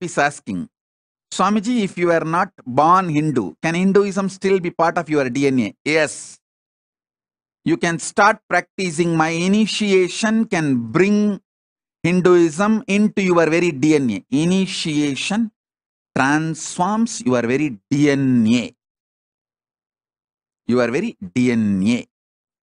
is asking, Swamiji, if you are not born Hindu, can Hinduism still be part of your DNA? Yes. You can start practicing. My initiation can bring Hinduism into your very DNA. Initiation transforms your very DNA. Your very DNA.